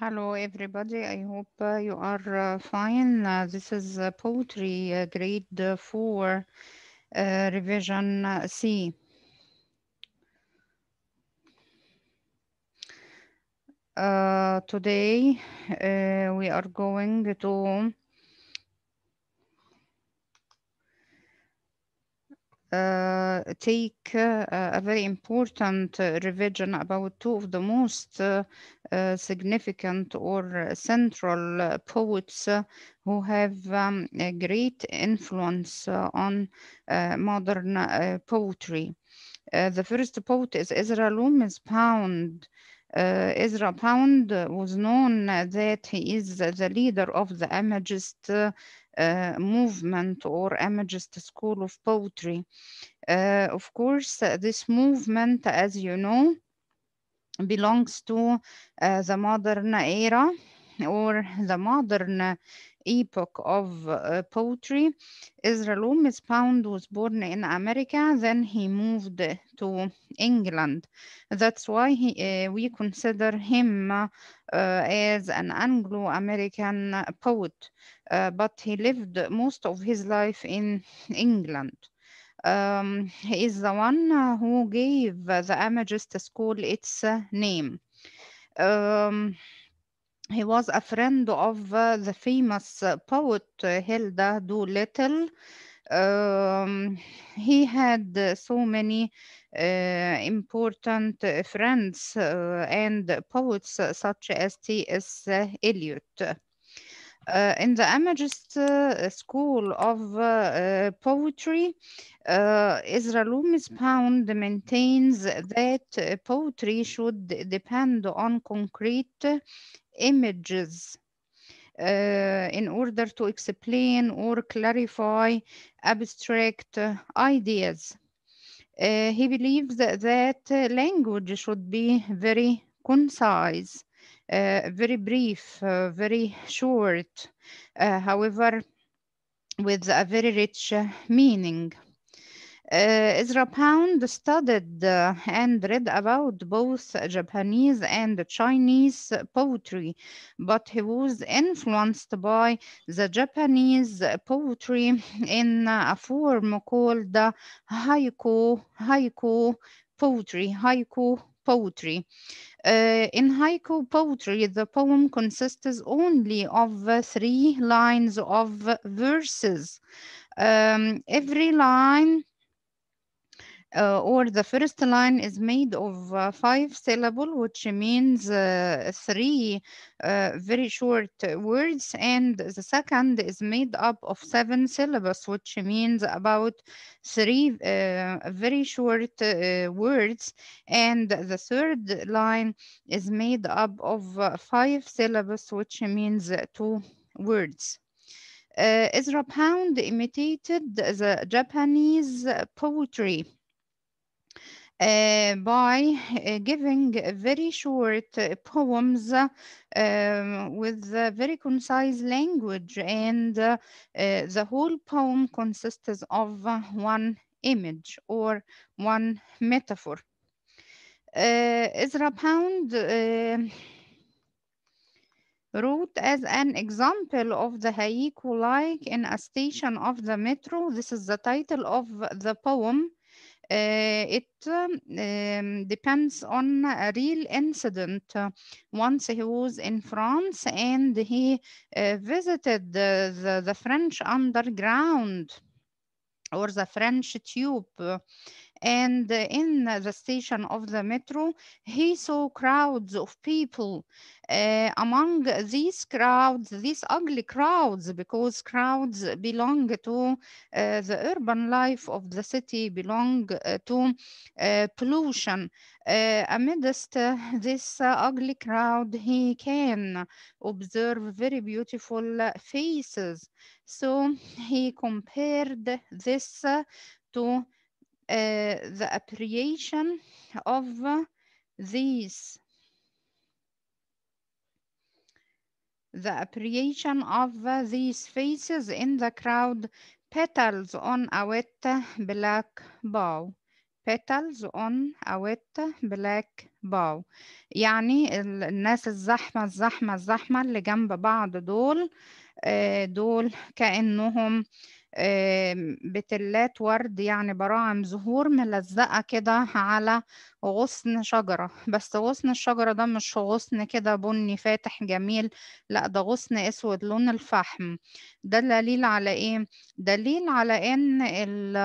Hello, everybody. I hope uh, you are uh, fine. Uh, this is uh, poetry uh, grade 4, uh, revision C. today, we are going to Uh, take uh, a very important uh, revision about two of the most significant or central poets who have um, a great influence on modern poetry. the first poet is Ezra Loomis Pound. Uh, Ezra Pound was known that he is the leader of the Imagist uh, uh, movement or Imagist School of Poetry. Uh, of course, uh, this movement, as you know, belongs to uh, the modern era or the modern epoch of uh, poetry. Israel Pound was born in America, then he moved to England. That's why he, uh, we consider him uh, as an Anglo-American poet, uh, but he lived most of his life in England. Um, he is the one uh, who gave the Amherst school its uh, name. Um, he was a friend of uh, the famous uh, poet uh, Hilda Doolittle. Um, he had uh, so many uh, important uh, friends and poets such as T.S. Eliot. in the Amherst School of Poetry, Ezra Loomis Pound maintains that poetry should depend on concrete images uh, in order to explain or clarify abstract uh, ideas. Uh, he believes that, that uh, language should be very concise, uh, very brief, uh, very short, however, with a very rich meaning. Uh, Ezra Pound studied and read about both Japanese and Chinese poetry, but he was influenced by the Japanese poetry in a form called haiku, haiku poetry, haiku poetry. Uh, in haiku poetry, the poem consists only of three lines of verses. Um, every line uh, or the first line is made of uh, five syllable which means uh, three uh, very short words and the second is made up of seven syllables which means about three uh, very short uh, words and the third line is made up of five syllables which means two words Ezra Pound imitated the Japanese poetry uh, by uh, giving very short uh, poems uh, um, with very concise language and uh, uh, the whole poem consists of one image or one metaphor. Ezra Pound um, wrote as an example of the haiku like in a station of the metro. This is the title of the poem uh, it um, depends on a real incident. Uh, once he was in France and he uh, visited the, the, the, French underground or the French tube. And in the station of the metro, he saw crowds of people. Uh, among these crowds, these ugly crowds, because crowds belong to uh, the urban life of the city, belong uh, to uh, pollution. Uh, amidst uh, this ugly crowd, he can observe very beautiful faces. So he compared this to the appreciation of these the appreciation of these faces in the crowd petals on a wet black bow petals on a wet black bow يعني الناس الزحمة الزحمة الزحمة اللي جنب بعض دول دول كأنهم بتلات ورد يعني براعم زهور ملزقة كده على غصن شجرة بس غصن الشجرة ده مش غصن كده بني فاتح جميل لا ده غصن اسود لون الفحم ده دليل على ايه دليل على ان ال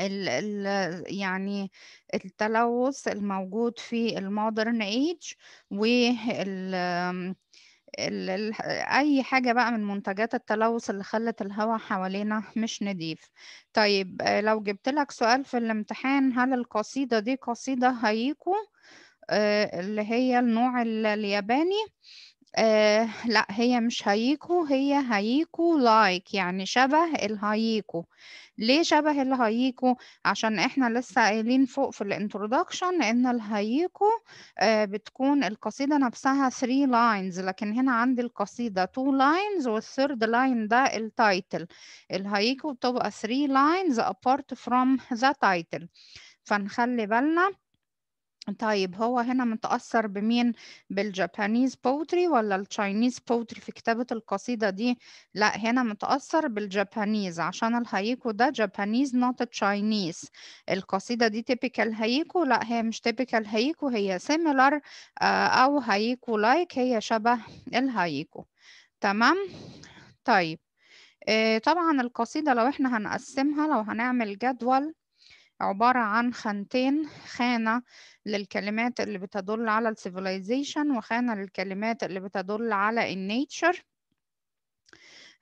ال يعني التلوث الموجود في المودرن ايج وال ال... ال... أي حاجة بقى من منتجات التلوث اللي خلت الهواء حوالينا مش نضيف طيب آه، لو جبت لك سؤال في الامتحان هل القصيدة دي قصيدة هايكو آه، اللي هي النوع الياباني آه، لا هي مش هايكو هي هايكو لايك يعني شبه الهايكو ليه شبه الهايكو عشان احنا لسه قايلين فوق في الانترودكشن ان الهايكو آه بتكون القصيدة نفسها 3 لاينز لكن هنا عندي القصيدة 2 لاينز والثيرد لاين ده التايتل الهايكو بتبقى 3 لاينز apart from the title فنخلي بالنا طيب هو هنا متأثر بمين بالجابانيز بوتري ولا التشاينيز بوتري في كتابة القصيدة دي لا هنا متأثر بالجابانيز عشان الهايكو ده جابانيز نوت تشاينيز القصيدة دي تيبيكال هايكو لا هي مش تيبيكال هايكو هي سيميلر آه، أو هايكو لايك هي شبه الهايكو تمام طيب آه، طبعا القصيدة لو احنا هنقسمها لو هنعمل جدول عبارة عن خانتين خانة للكلمات اللي بتدل على civilization وخانة للكلمات اللي بتدل على النيتشر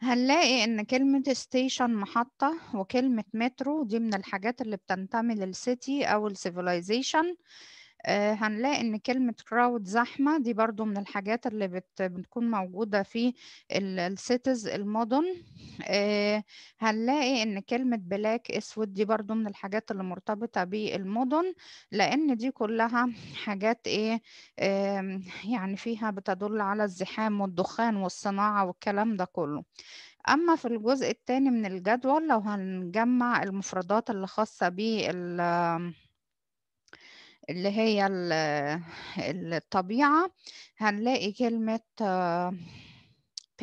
هنلاقي ان كلمة ستيشن محطة وكلمة مترو دي من الحاجات اللي بتنتمي للسيتي او civilization آه، هنلاقي ان كلمة crowd زحمة دي برضو من الحاجات اللي بت بتكون موجودة في السيتز المدن آه، هنلاقي ان كلمة بلاك اسود دي برضو من الحاجات اللي مرتبطة بالمدن لان دي كلها حاجات ايه يعني فيها بتدل على الزحام والدخان والصناعة والكلام ده كله أما في الجزء الثاني من الجدول لو هنجمع المفردات اللي خاصة بال اللي هي الطبيعة هنلاقي كلمة آه،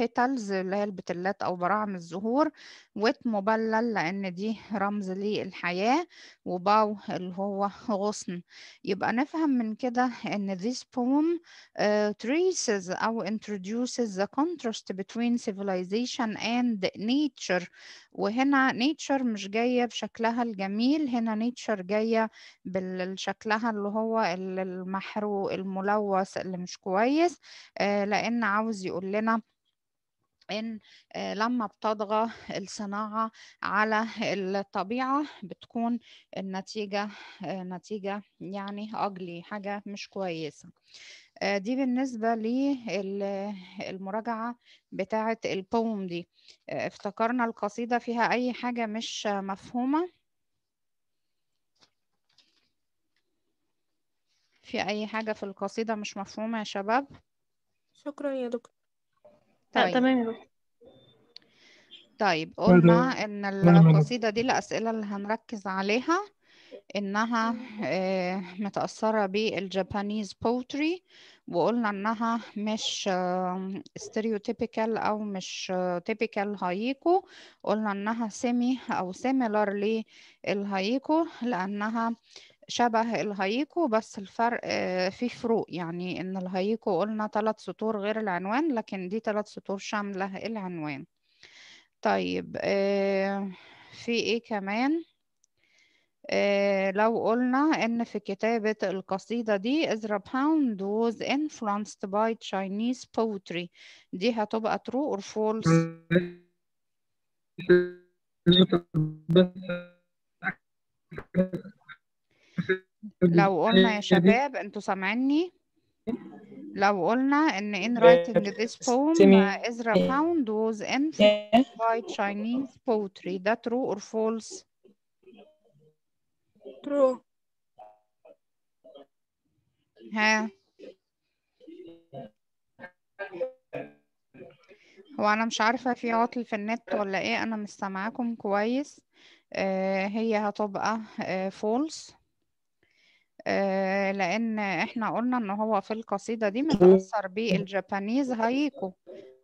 petals اللي هي البتلات أو براعم الزهور وت مبلل لأن دي رمز للحياة وباو اللي هو غصن يبقى نفهم من كده إن this poem uh, traces أو introduces the contrast between civilization and nature وهنا nature مش جاية بشكلها الجميل هنا nature جاية بالشكلها اللي هو المحروق الملوث اللي مش كويس آه، لأن عاوز يقول لنا ان آه، لما بتضغى الصناعه على الطبيعه بتكون النتيجه آه، نتيجه يعني اجلي حاجه مش كويسه آه، دي بالنسبة للمراجعة بتاعة البوم دي افتكرنا القصيدة فيها أي حاجة مش مفهومة في أي حاجة في القصيدة مش مفهومة يا شباب شكرا يا دكتور آه، طيب تمام طيب،, طيب قلنا ان القصيدة دي الأسئلة اللي هنركز عليها انها آه، متأثرة بالجابانيز بوتري وقلنا انها مش ستيريوتيبيكال آه، او مش تيبيكال هايكو قلنا انها سيمي او سيميلار للهايكو لانها شبه الهايكو بس الفرق في فروق يعني ان الهايكو قلنا ثلاث سطور غير العنوان لكن دي ثلاث سطور شاملة العنوان طيب آه، في ايه كمان آه، لو قلنا ان في كتابة القصيدة دي ازرا باوند was influenced by Chinese poetry دي هتبقى true or false لو قلنا يا شباب انتوا سامعيني لو قلنا ان in آه، writing this poem uh, Ezra آه، found was influenced آه، by Chinese poetry ده true or false true ها هو انا مش عارفه في عطل في النت ولا ايه انا مش سامعاكم كويس آه هي هتبقى آه false آه، لأن إحنا قلنا إن هو في القصيدة دي متأثر بالجابانيز هايكو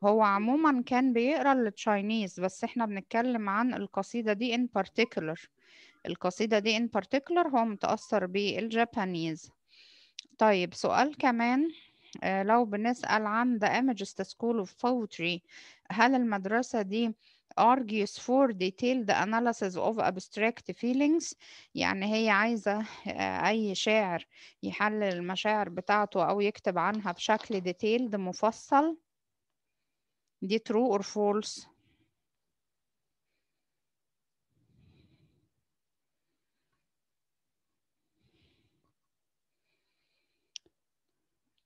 هو عموما كان بيقرا التشاينيز بس إحنا بنتكلم عن القصيدة دي in particular القصيدة دي in particular هو متأثر بالجابانيز طيب سؤال كمان آه، لو بنسأل عن The Amherst School of Poetry هل المدرسة دي argues for detailed analysis of abstract feelings يعني هي عايزة أي شاعر يحلل المشاعر بتاعته أو يكتب عنها بشكل detailed مفصل دي true or false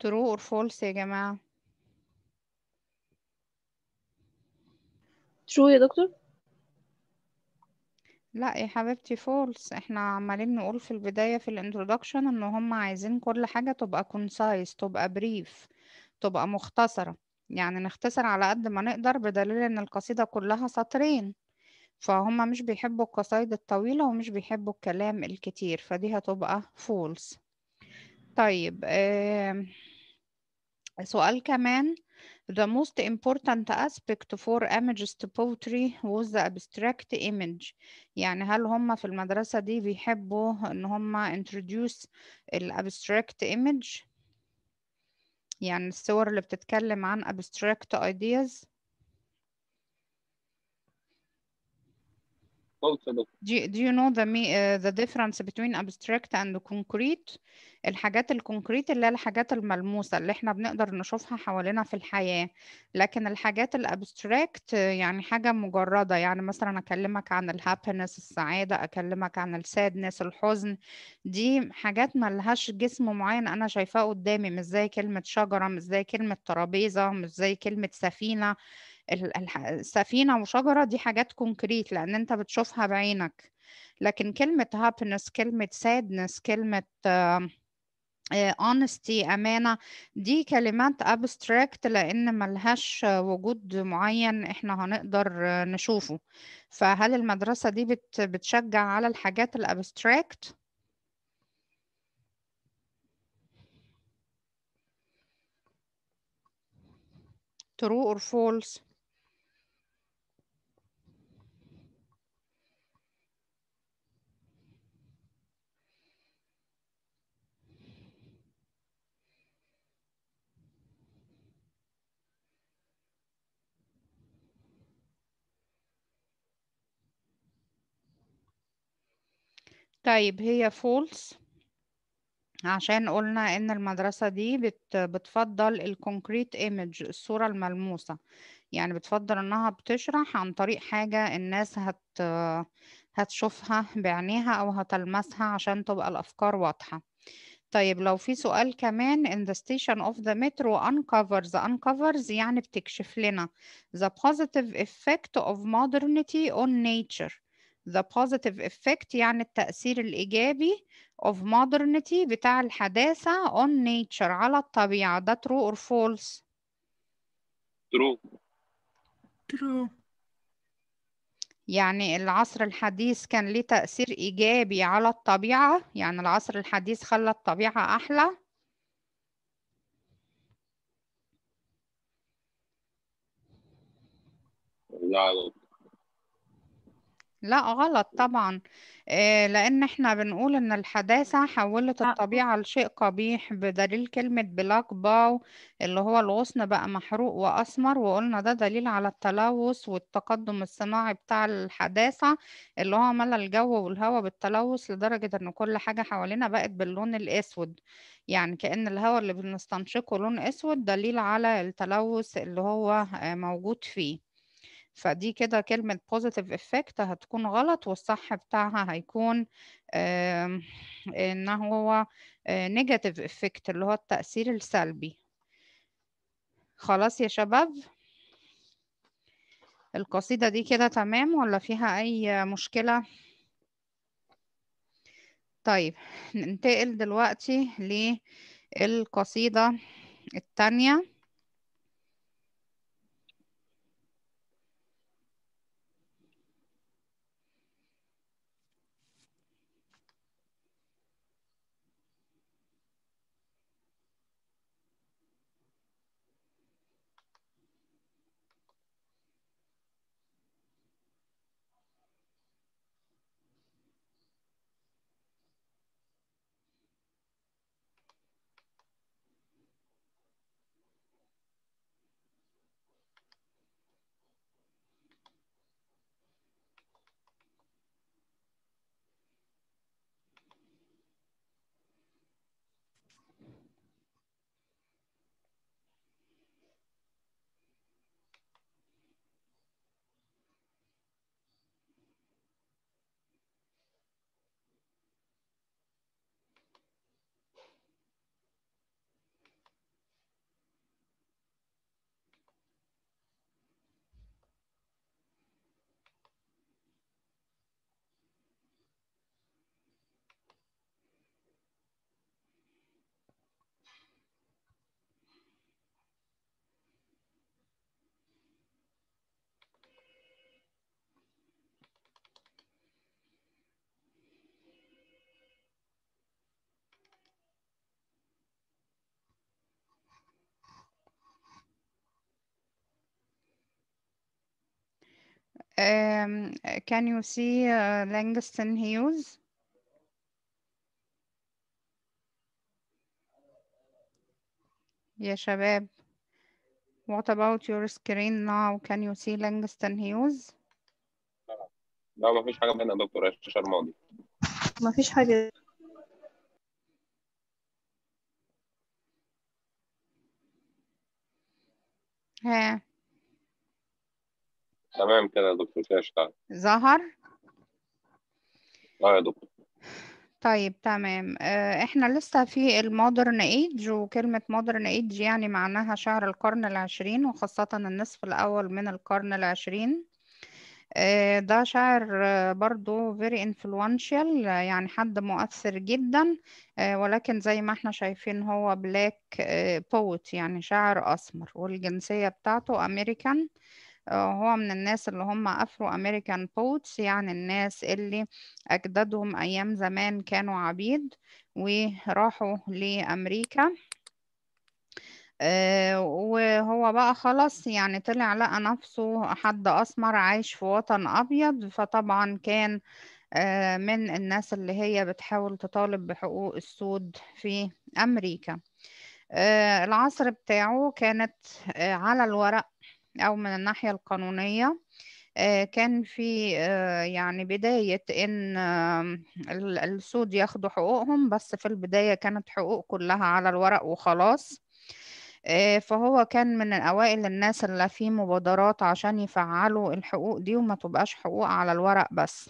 true or false يا جماعة ترو يا دكتور لا يا حبيبتي فولس احنا عمالين نقول في البداية في الانترودكشن ان هم عايزين كل حاجة تبقى concise تبقى بريف تبقى مختصرة يعني نختصر على قد ما نقدر بدليل ان القصيدة كلها سطرين فهم مش بيحبوا القصايد الطويلة ومش بيحبوا الكلام الكتير فدي هتبقى فولس طيب آه سؤال كمان The most important aspect for images to poetry was the abstract image يعني هل هم في المدرسة دي بيحبوا ان هم introduce abstract image يعني الصور اللي بتتكلم عن abstract ideas Do, you, do you know the, uh, the difference between abstract and concrete الحاجات الكونكريت اللي هي الحاجات الملموسة اللي احنا بنقدر نشوفها حوالينا في الحياة لكن الحاجات الابستراكت يعني حاجة مجردة يعني مثلا اكلمك عن الهابينس السعادة اكلمك عن السادنس الحزن دي حاجات ملهاش جسم معين انا شايفاه قدامي مش زي كلمة شجرة مش زي كلمة ترابيزة مش زي كلمة سفينة السفينة وشجرة دي حاجات كونكريت لأن أنت بتشوفها بعينك لكن كلمة happiness كلمة sadness كلمة آه، honesty أمانة دي كلمات abstract لأن ملهاش وجود معين إحنا هنقدر نشوفه فهل المدرسة دي بت بتشجع على الحاجات الابستراكت؟ true or false طيب هي false عشان قلنا ان المدرسة دي بت بتفضل الكونكريت ايمج الصورة الملموسة يعني بتفضل انها بتشرح عن طريق حاجة الناس هت هتشوفها بعينيها او هتلمسها عشان تبقى الافكار واضحة طيب لو في سؤال كمان in the station of the metro uncovers uncovers يعني بتكشف لنا the positive effect of modernity on nature the positive effect يعني التأثير الإيجابي of modernity بتاع الحداثة on nature على الطبيعة ده true or false true true يعني العصر الحديث كان ليه تأثير إيجابي على الطبيعة يعني العصر الحديث خلى الطبيعة أحلى لا لا غلط طبعا آه، لأن احنا بنقول إن الحداثة حولت الطبيعة لشيء قبيح بدليل كلمة بلاك باو اللي هو الغصن بقى محروق وأسمر وقلنا ده دليل على التلوث والتقدم الصناعي بتاع الحداثة اللي هو ملى الجو والهواء بالتلوث لدرجة إن كل حاجة حوالينا بقت باللون الأسود يعني كأن الهواء اللي بنستنشقه لون أسود دليل على التلوث اللي هو آه، موجود فيه فدي كده كلمة positive effect هتكون غلط والصح بتاعها هيكون إن هو آه، negative effect اللي هو التأثير السلبي خلاص يا شباب القصيدة دي كده تمام ولا فيها أي مشكلة؟ طيب ننتقل دلوقتي للقصيدة التانية Um, can you see uh, Langston Hughes? Yes, Shabab. what about your screen now can you see Langston Hughes لا ما فيش حاجه هنا دكتور الشاشه الماضي ما فيش حاجه ها تمام كده يا دكتور كده اشتغل ظهر اه يا دكتور طيب تمام آه، احنا لسه في المودرن ايج وكلمة مودرن ايج يعني معناها شهر القرن العشرين وخاصة النصف الأول من القرن العشرين آه، ده شاعر آه، برضو very influential يعني حد مؤثر جدا ولكن زي ما احنا شايفين هو black poet يعني شاعر أسمر والجنسية بتاعته أمريكان هو من الناس اللي هم أفرو أمريكان بوتس يعني الناس اللي أجدادهم أيام زمان كانوا عبيد وراحوا لأمريكا آه، وهو بقى خلاص يعني طلع لقى نفسه حد أسمر عايش في وطن أبيض فطبعا كان آه، من الناس اللي هي بتحاول تطالب بحقوق السود في أمريكا آه، العصر بتاعه كانت على الورق أو من الناحية القانونية آه، كان في آه، يعني بداية إن السود ياخدوا حقوقهم بس في البداية كانت حقوق كلها على الورق وخلاص آه، فهو كان من أوائل الناس اللي في مبادرات عشان يفعلوا الحقوق دي وما تبقاش حقوق على الورق بس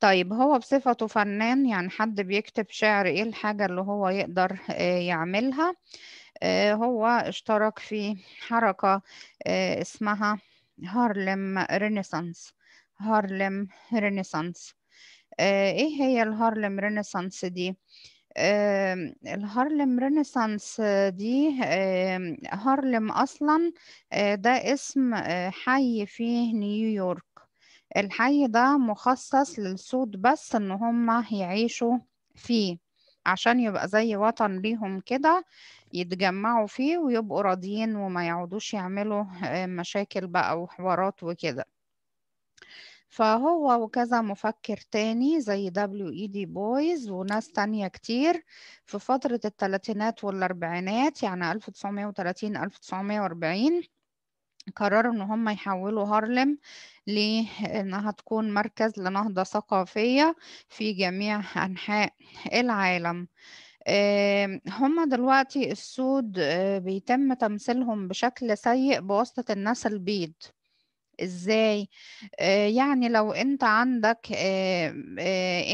طيب هو بصفته فنان يعني حد بيكتب شعر ايه الحاجة اللي هو يقدر يعملها آه، هو اشترك في حركة آه، اسمها هارلم رينيسانس هارلم رينيسانس آه، ايه هي الهارلم رينيسانس دي؟ الهارلم رينيسانس دي هارلم أصلا ده اسم حي في نيويورك الحي ده مخصص للسود بس إن هم يعيشوا فيه عشان يبقى زي وطن ليهم كده يتجمعوا فيه ويبقوا راضيين وما يعودوش يعملوا مشاكل بقى وحوارات وكده فهو وكذا مفكر تاني زي دبليو اي دي بويز وناس تانية كتير في فترة التلاتينات والأربعينات يعني 1930 1940 قرروا ان هم يحولوا هارلم لانها تكون مركز لنهضة ثقافية في جميع انحاء العالم هما دلوقتي السود آه، بيتم تمثيلهم بشكل سيء بواسطة الناس البيض ازاي آه، يعني لو انت عندك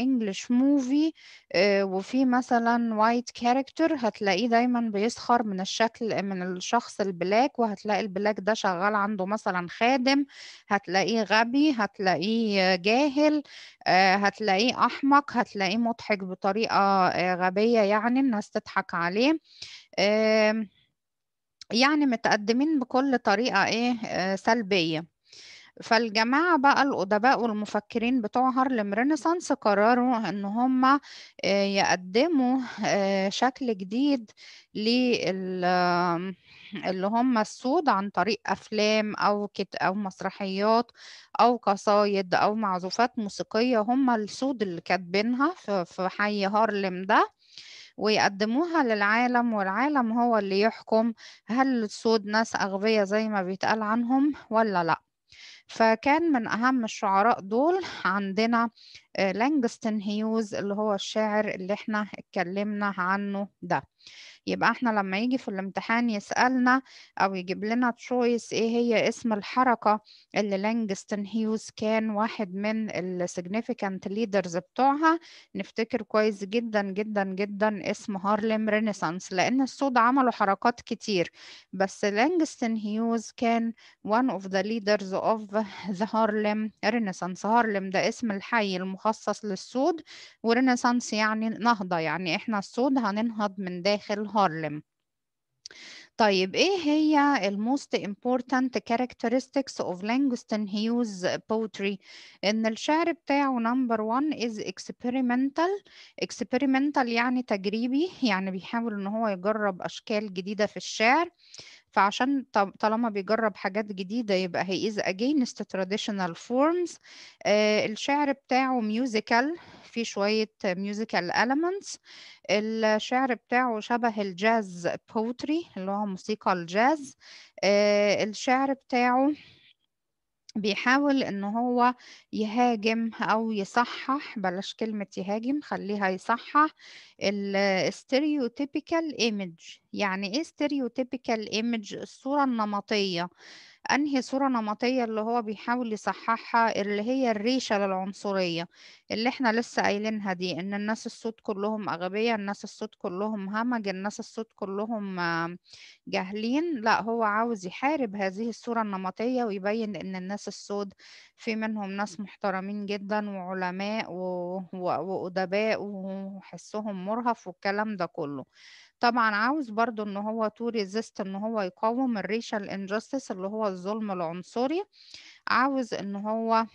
انجلش آه، موفي آه، وفي مثلا وايت كاركتر هتلاقيه دايما بيسخر من الشكل من الشخص البلاك وهتلاقي البلاك ده شغال عنده مثلا خادم هتلاقيه غبي هتلاقيه جاهل هتلاقيه احمق هتلاقيه مضحك بطريقه غبيه يعني الناس تضحك عليه يعني متقدمين بكل طريقة إيه سلبية فالجماعة بقى الأدباء والمفكرين بتوع هارلم رينيسانس قرروا إن هم آه، يقدموا آه، شكل جديد لل اللي هم السود عن طريق أفلام أو كت أو مسرحيات أو قصايد أو معزوفات موسيقية هم السود اللي كاتبينها في حي هارلم ده ويقدموها للعالم والعالم هو اللي يحكم هل السود ناس أغبياء زي ما بيتقال عنهم ولا لأ فكان من أهم الشعراء دول عندنا آه، لانجستن هيوز اللي هو الشاعر اللي احنا اتكلمنا عنه ده يبقى احنا لما يجي في الامتحان يسألنا أو يجيب لنا تشويس ايه هي اسم الحركة اللي لانجستن هيوز كان واحد من السيجنيفيكانت ليدرز بتوعها نفتكر كويس جدا جدا جدا اسم هارلم رينيسانس لأن السود عملوا حركات كتير بس لانجستن هيوز كان one of the leaders of the هارلم رينيسانس هارلم ده اسم الحي المخصص للسود ورينيسانس يعني نهضة يعني احنا السود هننهض من داخل هارلم طيب ايه هي الموست important characteristics of Langston Hughes poetry ان الشعر بتاعه number one is experimental experimental يعني تجريبي يعني بيحاول ان هو يجرب اشكال جديدة في الشعر فعشان طالما بيجرب حاجات جديدة يبقى هي is against traditional forms آه، الشعر بتاعه musical فيه شوية ميوزيكال elements الشعر بتاعه شبه الجاز بوتري اللي هو موسيقى الجاز آه، الشعر بتاعه بيحاول ان هو يهاجم او يصحح بلاش كلمة يهاجم خليها يصحح الستيريوتيبيكال ايمج يعني ايه ستيريوتيبيكال ايمج الصورة النمطية أنهي صورة نمطية اللي هو بيحاول يصححها اللي هي الريشة للعنصرية اللي احنا لسه قايلينها دي إن الناس الصوت كلهم أغبياء الناس الصوت كلهم همج الناس الصوت كلهم جاهلين لا هو عاوز يحارب هذه الصورة النمطية ويبين إن الناس السود في منهم ناس محترمين جدا وعلماء وأدباء وحسهم مرهف والكلام ده كله طبعا عاوز برضو ان هو تو ريزيست ان هو يقاوم الريشال انجستس اللي هو الظلم العنصري عاوز ان هو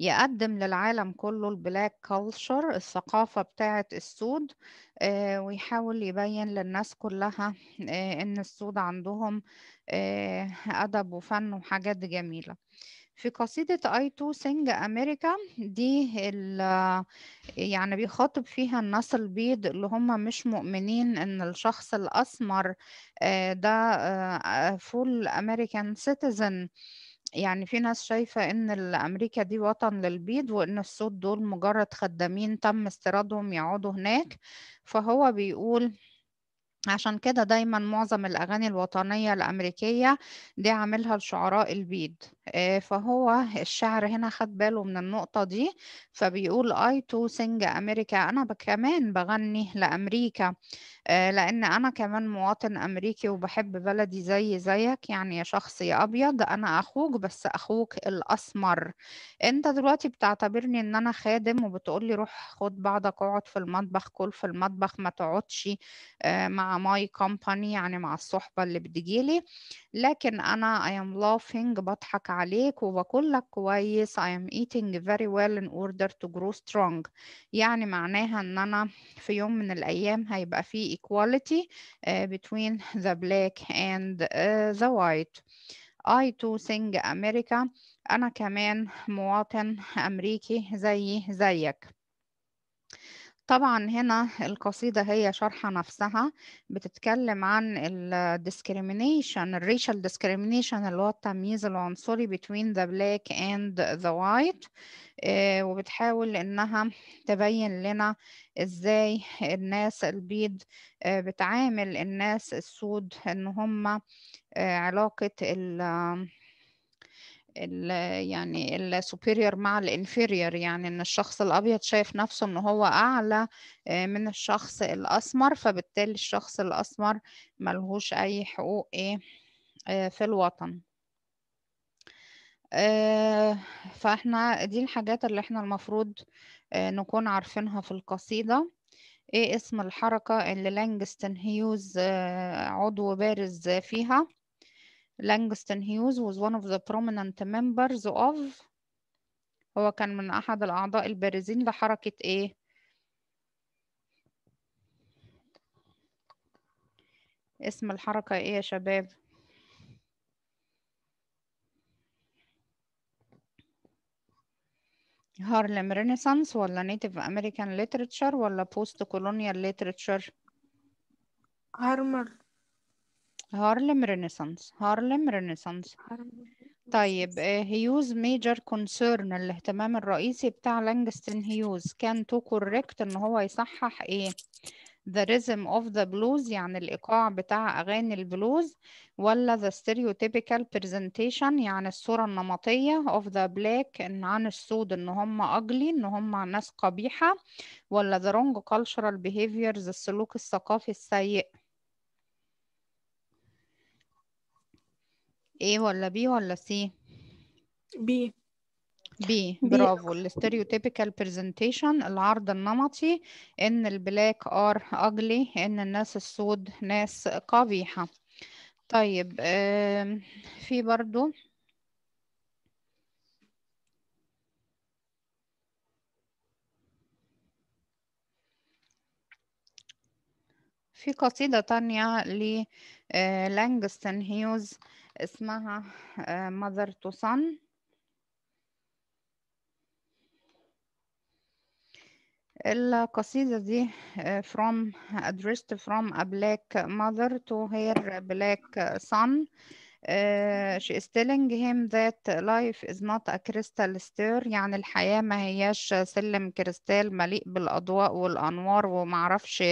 يقدم للعالم كله البلاك كلتشر الثقافة بتاعة السود آه، ويحاول يبين للناس كلها آه، إن السود عندهم آه، أدب وفن وحاجات جميلة في قصيدة I too sing America دي يعني بيخاطب فيها الناس البيض اللي هم مش مؤمنين ان الشخص الأسمر آه، ده فول آه، آه، American citizen يعني في ناس شايفة إن أمريكا دي وطن للبيض وإن السود دول مجرد خدامين تم استيرادهم يقعدوا هناك فهو بيقول عشان كده دايما معظم الأغاني الوطنية الأمريكية دي عاملها الشعراء البيض آه، فهو الشعر هنا خد باله من النقطة دي فبيقول I to sing America أنا كمان بغني لأمريكا آه، لأن أنا كمان مواطن أمريكي وبحب بلدي زي زيك يعني يا شخص يا أبيض أنا أخوك بس أخوك الأسمر أنت دلوقتي بتعتبرني إن أنا خادم وبتقولي روح خد بعضك اقعد في المطبخ كل في المطبخ ما تقعدش آه، مع ماي كومباني يعني مع الصحبة اللي بتجيلي لكن أنا I am laughing بضحك عليك وبقول لك كويس I am eating very well in order to grow strong يعني معناها ان انا في يوم من الايام هيبقى في equality between the black and the white I too think America أنا كمان مواطن أمريكي زي زيك طبعا هنا القصيدة هي شارحة نفسها بتتكلم عن ال discrimination ال racial discrimination اللي هو التمييز العنصري between the black and the white آه، وبتحاول إنها تبين لنا إزاي الناس البيض آه، بتعامل الناس السود إن هما آه، علاقة ال ال يعني السوبيريور مع الانفيريور يعني ان الشخص الابيض شايف نفسه ان هو اعلى آه، من الشخص الاسمر فبالتالي الشخص الاسمر ملهوش اي حقوق ايه آه، في الوطن آه، فاحنا دي الحاجات اللي احنا المفروض نكون عارفينها في القصيده ايه اسم الحركة اللي لانجستن هيوز عضو بارز فيها لانجستون هيوز was one of the prominent members of هو كان من أحد الأعضاء البارزين لحركة إيه؟ اسم الحركة إيه يا شباب؟ هارلم رينيسانس ولا نيتيف أمريكان ليترتشر ولا بوست كولونيال ليترتشر؟ هارمر هارلم رينيسانس هارلم رينيسانس طيب آه، هيوز ميجر كونسيرن الاهتمام الرئيسي بتاع لانجستن هيوز كان تو كوركت ان هو يصحح ايه the rhythm of the blues يعني الإيقاع بتاع أغاني البلوز ولا the stereotypical presentation يعني الصورة النمطية of the black إن عن السود إن هم ugly إن هم ناس قبيحة ولا the wrong cultural behaviors السلوك الثقافي السيء A ولا B ولا C B بي برافو الاستيريوتيبيكال برزنتيشن العرض النمطي ان البلاك ار اجلي ان الناس السود ناس قبيحه طيب في برضو في قصيدة تانية لانجستن آه، هيوز اسمها ماذر تو صن القصيدة دي from addressed from a black mother to her black son آه، she is telling him that life is not a crystal stir يعني الحياة ما هياش سلم كريستال مليء بالأضواء والأنوار ومعرفش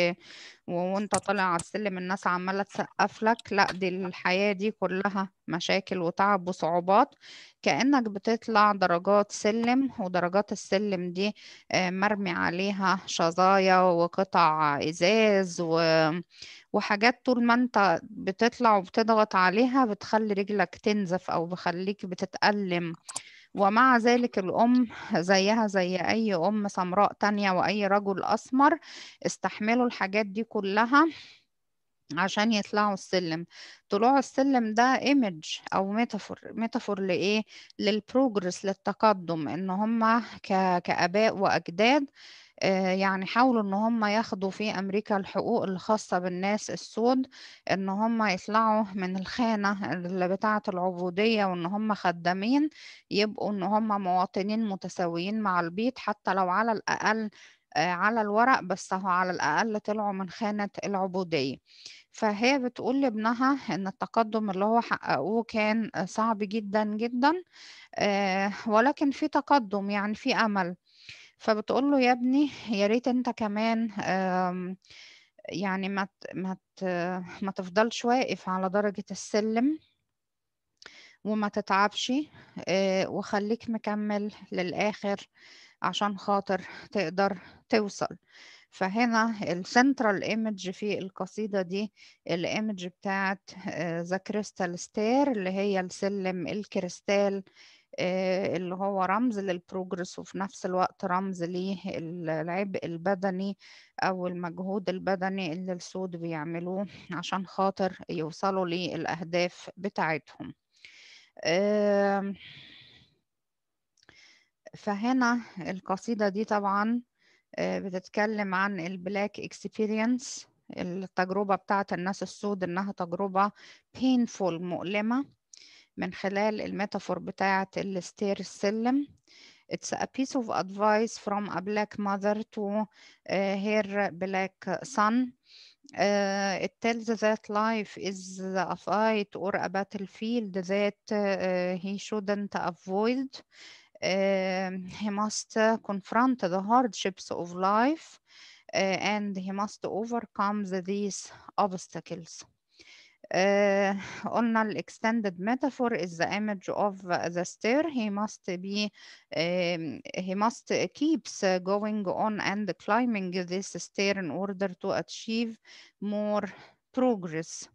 وانت طالع على السلم الناس عمالة تسقف لك لا دي الحياة دي كلها مشاكل وتعب وصعوبات كأنك بتطلع درجات سلم ودرجات السلم دي آه، مرمي عليها شظايا وقطع إزاز و وحاجات طول ما انت بتطلع وبتضغط عليها بتخلي رجلك تنزف او بخليك بتتألم ومع ذلك الأم زيها زي أي أم سمراء تانية وأي رجل أسمر استحملوا الحاجات دي كلها عشان يطلعوا السلم طلوع السلم ده ايمج او ميتافور ميتافور لايه للبروجرس للتقدم ان هما كاباء واجداد آه، يعني حاولوا ان هم ياخدوا في امريكا الحقوق الخاصة بالناس السود ان هم يطلعوا من الخانة اللي بتاعة العبودية وان هم خدامين يبقوا ان هم مواطنين متساويين مع البيض حتى لو على الاقل آه، على الورق بس هو على الأقل طلعوا من خانة العبودية فهي بتقول لابنها إن التقدم اللي هو حققوه كان صعب جدا جدا آه، ولكن في تقدم يعني في أمل فبتقول له يا ابني يا ريت انت كمان يعني ما ما ما تفضلش واقف على درجة السلم وما تتعبش آه، وخليك مكمل للآخر عشان خاطر تقدر توصل فهنا السنترال ايمج في القصيدة دي الايمج بتاعت آه، ذا كريستال ستير اللي هي السلم الكريستال آه، اللي هو رمز للبروجرس وفي نفس الوقت رمز للعبء البدني أو المجهود البدني اللي السود بيعملوه عشان خاطر يوصلوا للأهداف بتاعتهم فهنا القصيدة دي طبعا آه، بتتكلم عن البلاك اكسبيرينس التجربة بتاعت الناس السود إنها تجربة painful مؤلمة من خلال الميتافور بتاعة الستير السلم It's a piece of advice from a black mother to uh, her black son. Uh, it tells that life is a fight or a battlefield that uh, he shouldn't avoid. Uh, he must confront the hardships of life uh, and he must overcome these obstacles. Uh, قلنا ال extended metaphor is the image of the stair. He must be, um, he must keeps going on and climbing this stair in order to achieve more progress.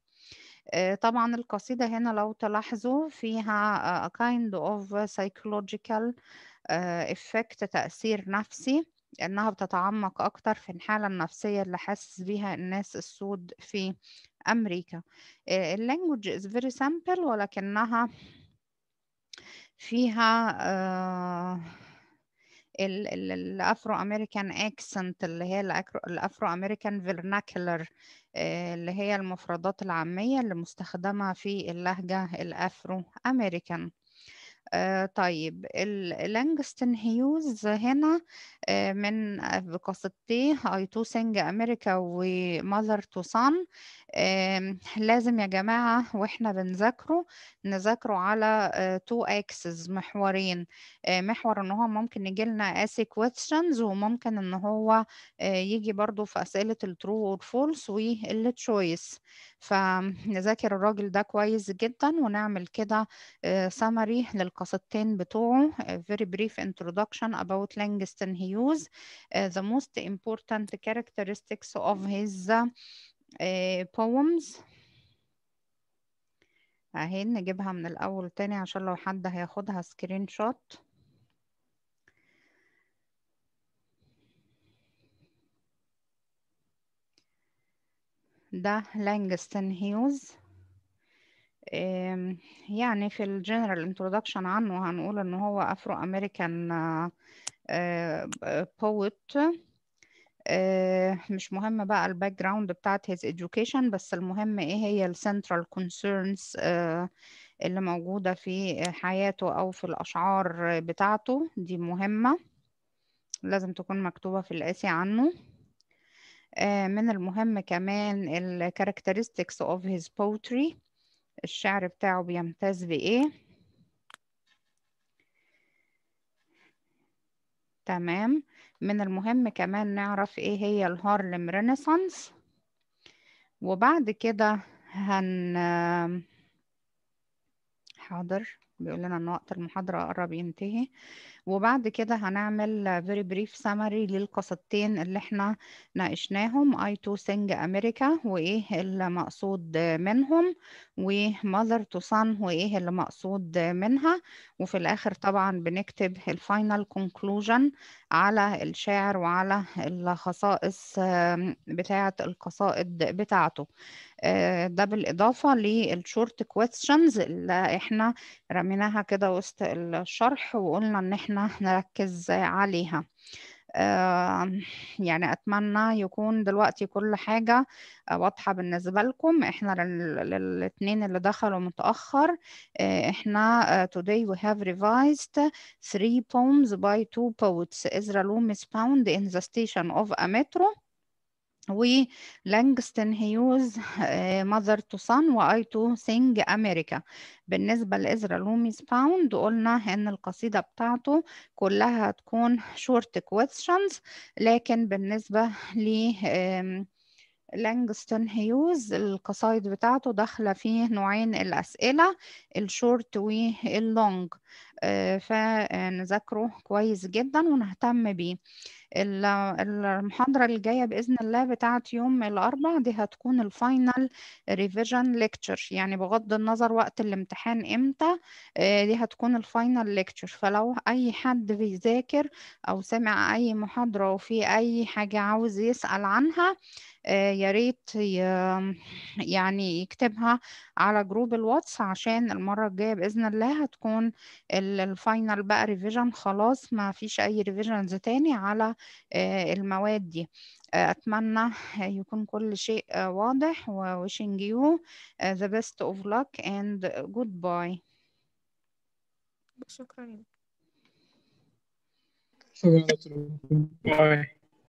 Uh, طبعا القصيدة هنا لو تلاحظوا فيها a kind of psychological uh, effect تأثير نفسي إنها بتتعمق أكتر في الحالة النفسية اللي حاسس بيها الناس السود في أمريكا آه، اللانجوج إز فيري سامبل ولكنها فيها آه، الافرو امريكان اكسنت اللي هي الافرو امريكان فيرناكلر آه، اللي هي المفردات العاميه اللي مستخدمه في اللهجه الافرو امريكان آه طيب اللانجستن هيوز هنا آه من بقصتي I to sing America و Mother to Son لازم يا جماعة وإحنا بنذاكره نذاكره على تو آه، اكسس محورين آه، محور إن هو ممكن يجي لنا اسي questions وممكن إن هو آه، يجي برضو في أسئلة الترو or false والتشويس فنذاكر الراجل ده كويس جدا ونعمل كده summary للقصتين بتوعه very brief introduction about Langston Hughes the most important characteristics of his آه، poems اهي نجيبها من الاول تاني عشان لو حد هياخدها سكرين شوت ده لانجستون هيوز يعني في الجنرال انترودكشن عنه هنقول ان هو افرو امريكان بويت آه، مش مهم بقى الباك جراوند بتاعت his education بس المهم ايه هي السنترال concerns آه، اللي موجودة في حياته أو في الأشعار بتاعته دي مهمة لازم تكون مكتوبة في القاسي عنه آه، من المهم كمان ال characteristics of his poetry الشعر بتاعه بيمتاز بإيه تمام من المهم كمان نعرف ايه هي الهارلم رينيسانس وبعد كده هن حاضر بيقول لنا ان وقت المحاضرة قرب ينتهي وبعد كده هنعمل very brief summary للقصتين اللي احنا ناقشناهم I to sing America وايه المقصود منهم ومذر تو to son وايه اللي مقصود منها وفي الاخر طبعا بنكتب الفاينل conclusion على الشاعر وعلى الخصائص بتاعة القصائد بتاعته آه، ده بالإضافة للشورت questions اللي احنا رميناها كده وسط الشرح وقلنا ان احنا نركز عليها يعني أتمنى يكون دلوقتي كل حاجة واضحة بالنسبة لكم إحنا للاتنين اللي دخلوا متأخر آه، إحنا آه، today we have revised three poems by two poets Ezra Loomis found in the station of a metro ولانجستون هيوز ماذر تو سان واي تو سينج امريكا بالنسبه لإزرا لوميز باوند قلنا ان القصيده بتاعته كلها هتكون شورت كويستشنز لكن بالنسبه ل لانجستون هيوز القصايد بتاعته داخله في نوعين الاسئله الشورت واللونج آه، فنذاكره كويس جدا ونهتم بيه المحاضرة الجاية بإذن الله بتاعة يوم الأربع دي هتكون الفاينل ريفيجن ليكتشر يعني بغض النظر وقت الامتحان إمتى آه، دي هتكون الفاينل ليكتشر فلو أي حد بيذاكر أو سمع أي محاضرة وفي أي حاجة عاوز يسأل عنها آه، يا ريت يعني يكتبها على جروب الواتس عشان المرة الجاية بإذن الله هتكون ال الفاينل بقى ريفيجن خلاص ما فيش اي ريفيجنز تاني على آه، المواد دي آه، اتمنى يكون كل شيء آه، واضح و wishing you the best of luck and goodbye شكرا شكرا باي